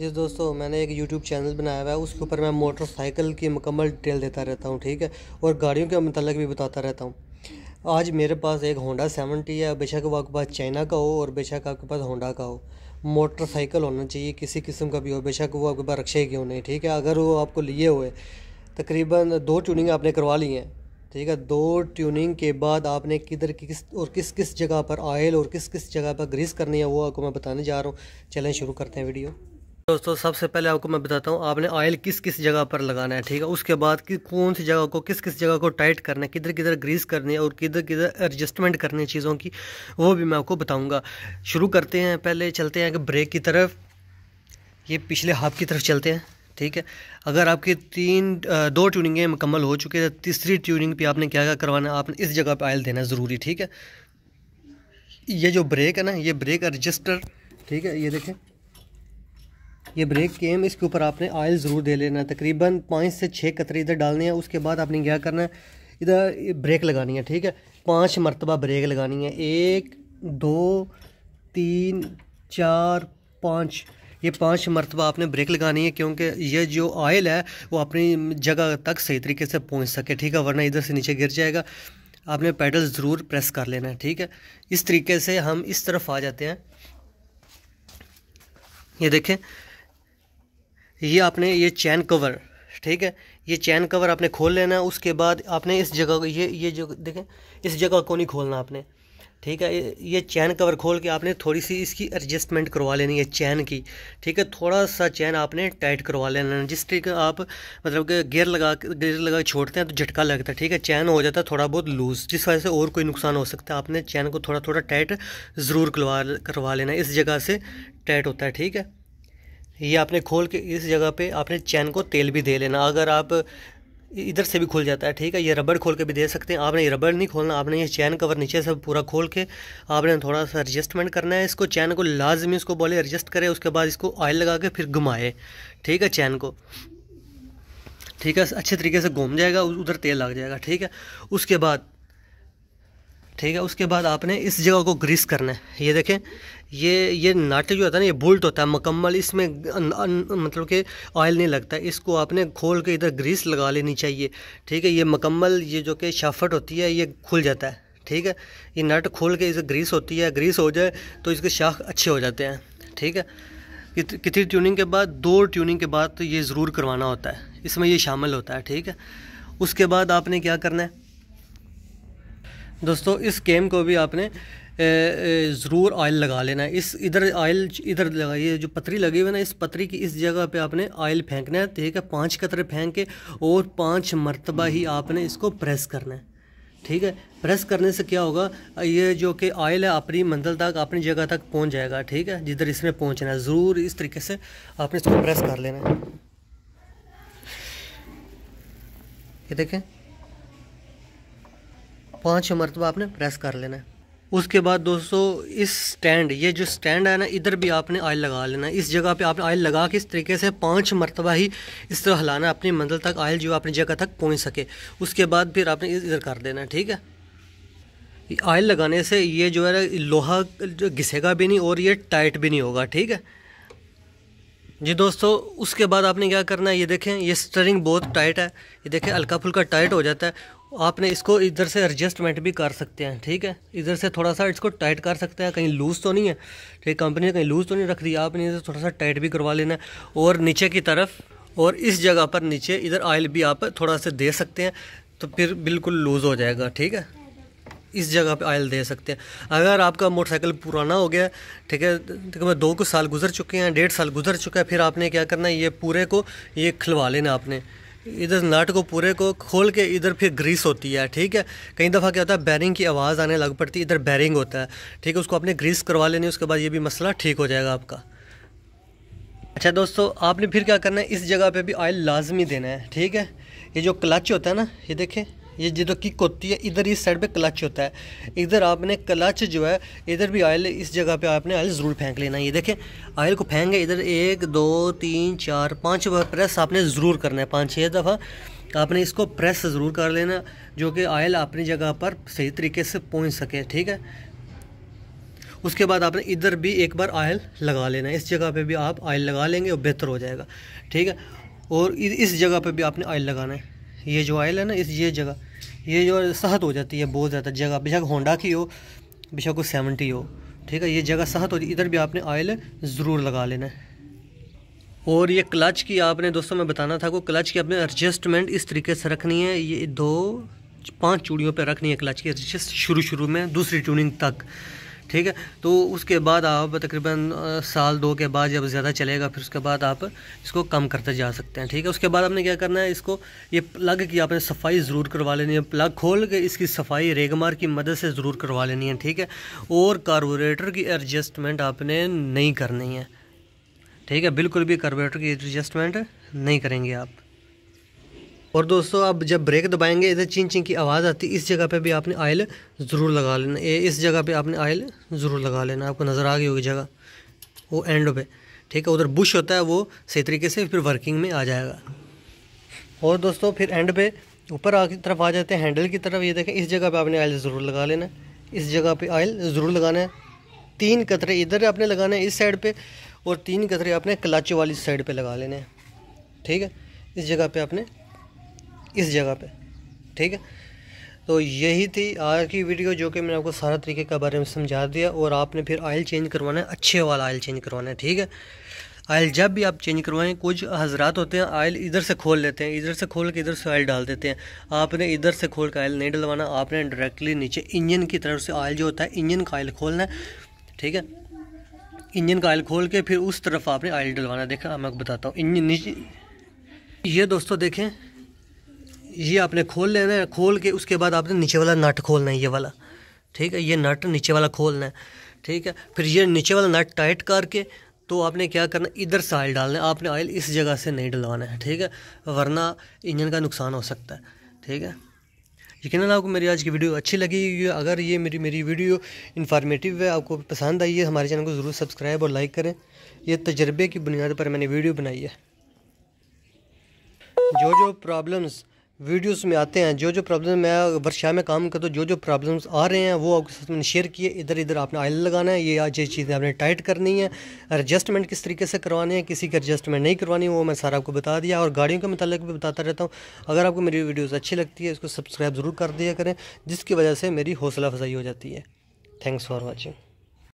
जी दोस्तों मैंने एक यूट्यूब चैनल बनाया हुआ है उसके ऊपर मैं मोटरसाइकिल की मुकम्मल डिटेल देता रहता हूँ ठीक है और गाड़ियों के मतलब भी बताता रहता हूँ आज मेरे पास एक होंडा सेवनटी है बेशक वो आपके पास चाइना का हो और बेशक आपके पास होंडा का हो मोटरसाइकिल होना चाहिए किसी किस्म का भी हो बेशक वो आपके पास रक्षे क्यों नहीं ठीक है अगर वो आपको लिए हुए तकरीबन दो ट्यूनिंग आपने करवा ली हैं ठीक है दो ट्यूनिंग के बाद आपने किधर किस और किस किस जगह पर ऑयल और किस किस जगह पर ग्रीस करनी है वो आपको मैं बताने जा रहा हूँ चलें शुरू करते हैं वीडियो दोस्तों सबसे पहले आपको मैं बताता हूँ आपने ऑयल किस किस जगह पर लगाना है ठीक है उसके बाद कि कौन सी जगह को किस किस जगह को टाइट करना है किधर किधर ग्रीस करनी है और किधर किधर एडजस्टमेंट करनी है चीज़ों की वो भी मैं आपको बताऊँगा शुरू करते हैं पहले चलते हैं कि ब्रेक की तरफ ये पिछले हाफ की तरफ चलते हैं ठीक है अगर आपके तीन दो ट्यूनिंगें मुकम्मल हो चुकी है तीसरी ट्यूनिंग पर आपने क्या क्या करवाना है आपने इस जगह पर ऑयल देना ज़रूरी ठीक है ये जो ब्रेक है ना ये ब्रेक एडजस्टर ठीक है ये देखें ये ब्रेक केम इसके ऊपर आपने ऑयल ज़रूर दे लेना है तकरीबन पाँच से छः कतरे इधर डालने हैं उसके बाद आपने क्या करना है इधर ब्रेक लगानी है ठीक है पाँच मरतबा ब्रेक लगानी है एक दो तीन चार पाँच ये पाँच मरतबा आपने ब्रेक लगानी है क्योंकि ये जो ऑयल है वो अपनी जगह तक सही तरीके से पहुँच सके ठीक है वरना इधर से नीचे गिर जाएगा आपने पैडल ज़रूर प्रेस कर लेना है ठीक है इस तरीके से हम इस तरफ आ जाते हैं ये देखें ये आपने ये चैन कवर ठीक है ये चैन कवर आपने खोल लेना है उसके बाद आपने इस जगह ये ये जो देखें इस जगह को नहीं खोलना आपने ठीक है ये चैन कवर खोल के आपने थोड़ी सी इसकी एडजस्टमेंट करवा लेनी है चैन की ठीक है थोड़ा सा चैन आपने टाइट करवा लेना है जिस तरीके आप मतलब कि गियर लगा गियर लगा छोड़ते हैं तो झटका लगता है ठीक है चैन हो जाता है थोड़ा बहुत लूज़ जिस वजह से और कोई नुकसान हो सकता है आपने चैन को थोड़ा थोड़ा टाइट ज़रूर करवा करवा लेना इस जगह से टाइट होता है ठीक है ये आपने खोल के इस जगह पे आपने चैन को तेल भी दे लेना अगर आप इधर से भी खुल जाता है ठीक है ये रबड़ खोल के भी दे सकते हैं आपने ये रबड़ नहीं खोलना आपने ये चैन कवर नीचे से पूरा खोल के आपने थोड़ा सा एडजस्टमेंट करना है इसको चैन को लाजमी इसको बोले एडजस्ट करें उसके बाद इसको ऑयल लगा के फिर घुमाए ठीक है चैन को ठीक है अच्छे तरीके से घूम जाएगा उधर तेल लग जाएगा ठीक है उसके बाद ठीक है उसके बाद आपने इस जगह को ग्रीस करना है ये देखें ये ये नाटे जो होता है ना ये बुल्ट होता है मुकम्मल इसमें मतलब कि ऑयल नहीं लगता इसको आपने खोल के इधर ग्रीस लगा लेनी चाहिए ठीक है ये मुकम्मल ये जो कि शाफट होती है ये खुल जाता है ठीक है ये नट खोल के इसे ग्रीस होती है ग्रीस हो जाए तो इसके शाख अच्छे हो जाते हैं ठीक है कितनी ट्यूनिंग के बाद दो ट्यूनिंग के बाद तो ये ज़रूर करवाना होता है इसमें ये शामिल होता है ठीक है उसके बाद आपने क्या करना है दोस्तों इस केम को भी आपने ज़रूर ऑयल लगा लेना है इस इधर ऑयल इधर लगाइए जो पतरी लगी हुई है ना इस पतरी की इस जगह पे आपने ऑयल फेंकना है ठीक है पांच कतरे फेंक के और पांच मरतबा ही आपने इसको प्रेस करना है ठीक है प्रेस करने से क्या होगा ये जो कि ऑयल है अपनी मंजिल तक अपनी जगह तक पहुंच जाएगा ठीक है जिधर इसमें पहुँचना है ज़रूर इस तरीके से आपने इसको प्रेस कर लेना है ये देखें पाँच मरतबा आपने प्रेस कर लेना है उसके बाद दोस्तों इस स्टैंड ये जो स्टैंड है ना इधर भी आपने आयल लगा लेना इस जगह पे आपने आयल लगा के इस तरीके से पांच मरतबा ही इस तरह हिलाना अपनी मंजिल तक आयल जो अपनी जगह तक पहुंच सके उसके बाद फिर आपने इधर कर देना है ठीक है आयल लगाने से ये जो है लोहा जो घिसेगा भी नहीं और ये टाइट भी नहीं होगा ठीक है जी दोस्तों उसके बाद आपने क्या करना है ये देखें ये स्टरिंग बहुत टाइट है ये देखें हल्का फुल्का टाइट हो जाता है आपने इसको इधर से एडजस्टमेंट भी कर सकते हैं ठीक है इधर से थोड़ा सा इसको टाइट कर सकते हैं कहीं लूज़ तो नहीं है ठीक कंपनी ने कहीं लूज़ तो नहीं रख दी आपने इधर थोड़ा सा टाइट भी करवा लेना है और नीचे की तरफ और इस जगह पर नीचे इधर ऑयल भी आप थोड़ा सा दे सकते हैं तो फिर बिल्कुल लूज़ हो जाएगा ठीक है इस जगह पे ऑयल दे सकते हैं अगर आपका मोटरसाइकिल पुराना हो गया ठीक है है दो कुछ साल गुजर चुके हैं डेढ़ साल गुजर चुका है फिर आपने क्या करना है ये पूरे को ये खिलवा लेना आपने इधर नट को पूरे को खोल के इधर फिर ग्रीस होती है ठीक है कई दफ़ा क्या होता है बैरिंग की आवाज़ आने लग पड़ती है इधर बैरिंग होता है ठीक है उसको आपने ग्रीस करवा लेनी उसके बाद ये भी मसला ठीक हो जाएगा आपका अच्छा दोस्तों आपने फिर क्या करना है इस जगह पे भी ऑयल लाजमी देना है ठीक है ये जो क्लच होता है ना ये देखें ये जो किक होती है इधर इस साइड पे क्लच होता है इधर आपने क्लच जो है इधर भी ऑयल इस जगह पे आपने आयल ज़रूर फेंक लेना है ये देखें ऑयल को फेंकें इधर एक दो तीन चार पाँच बार प्रेस आपने ज़रूर करना है पाँच छः दफ़ा आपने इसको प्रेस ज़रूर कर लेना जो कि ऑयल अपनी जगह पर सही तरीके से पहुँच सके ठीक है उसके बाद आपने इधर भी एक बार ऑयल लगा लेना इस जगह पे भी आप ऑयल लगा लेंगे और बेहतर हो जाएगा ठीक है और इस जगह पे भी आपने ऑयल लगाना है ये जो ऑयल है ना इस ये जगह ये जो सहत हो जाती है बहुत ज़्यादा जगह बेशक होंडा की हो बेशक वो सेवेंटी हो ठीक है ये जगह सहत हो इधर भी आपने ऑयल ज़रूर लगा लेना है और ये क्लच की आपने दोस्तों मैं बताना था को क्लच की आपने एडजस्टमेंट इस तरीके से रखनी है ये दो पांच चूड़ियों पे रखनी है क्लच की एडजस्ट शुरू शुरू में दूसरी ट्यूनिंग तक ठीक है तो उसके बाद आप तकरीबन साल दो के बाद जब ज़्यादा चलेगा फिर उसके बाद आप इसको कम करते जा सकते हैं ठीक है उसके बाद आपने क्या करना है इसको ये प्लग की आपने सफाई ज़रूर करवा लेनी है प्लग खोल के इसकी सफाई रेगमार की मदद से ज़रूर करवा लेनी है ठीक है और कार्बोरेटर की एडजस्टमेंट आपने नहीं करनी है ठीक है बिल्कुल भी कार्बोरेटर की एडजस्टमेंट नहीं करेंगे आप और दोस्तों आप जब ब्रेक दबाएंगे इधर चिंग चिंग की आवाज़ आती इस जगह पे भी आपने ऑयल ज़रूर लगा लेना ये इस जगह पे आपने आयल ज़रूर लगा लेना आपको नज़र आ गई होगी जगह वो एंड पे ठीक है उधर बुश होता है वो सही तरीके से फिर वर्किंग में आ जाएगा और दोस्तों फिर एंड पे ऊपर आ की तरफ आ जाते हैं हैंडल की तरफ ये देखें इस जगह पर आपने ऑयल ज़रूर लगा लेना इस जगह पर आयल ज़रूर लगाना है तीन कतरे इधर आपने लगाना है इस साइड पर और तीन कतरे आपने क्लच वाली साइड पर लगा लेने हैं ठीक है इस जगह पे आपने इस जगह पे ठीक है तो यही थी आज की वीडियो जो कि मैंने आपको सारा तरीके के बारे में समझा दिया और आपने फिर ऑयल चेंज करवाना है अच्छे वाला ऑयल चेंज करवाना है ठीक है आयल जब भी आप चेंज करवाएं कुछ हजरात होते हैं आयल इधर से खोल लेते हैं इधर से खोल के इधर से आयल डाल देते हैं आपने इधर से खोल के आयल नहीं डलवाना आपने डायरेक्टली नीचे इंजन की तरफ से आयल जो होता है इंजन का आयल खोलना है ठीक है इंजन का आयल खोल के फिर उस तरफ आपने आयल डलवाना देखा मैं आपको बताता हूँ इंजन नीचे ये दोस्तों देखें ये आपने खोल लेना है खोल के उसके बाद आपने नीचे वाला नट खोलना है ये वाला ठीक है ये नट नीचे वाला खोलना है ठीक है फिर ये नीचे वाला नट टाइट करके तो आपने क्या करना इधर से ऑयल डालना है आपने ऑयल इस जगह से नहीं डलवाना है ठीक है वरना इंजन का नुकसान हो सकता है ठीक है यकीन आपको मेरी आज की वीडियो अच्छी लगी अगर ये मेरी मेरी वीडियो इन्फॉर्मेटिव है आपको पसंद आई है हमारे चैनल को ज़रूर सब्सक्राइब और लाइक करें यह तजर्बे की बुनियाद पर मैंने वीडियो बनाई है जो जो प्रॉब्लम्स वीडियोस में आते हैं जो जो प्रॉब्लम मैं वर्षा में काम करता हूँ जो जो प्रॉब्लम्स आ रहे हैं वो आपके साथ मैंने शेयर किए इधर इधर आपने आयल लगाना है ये आज ये चीज़ें आपने टाइट करनी है एडजस्टमेंट किस तरीके से करवाने हैं किसी की एडजस्टमेंट नहीं करवानी वो मैं सारा आपको बता दिया और गाड़ियों के मतलब भी बताता रहता हूँ अगर आपको मेरी वीडियोज़ अच्छी लगती है इसको सब्सक्राइब ज़रूर कर दिया करें जिसकी वजह से मेरी हौसला अफजाई हो जाती है थैंक्स फॉर वॉचिंग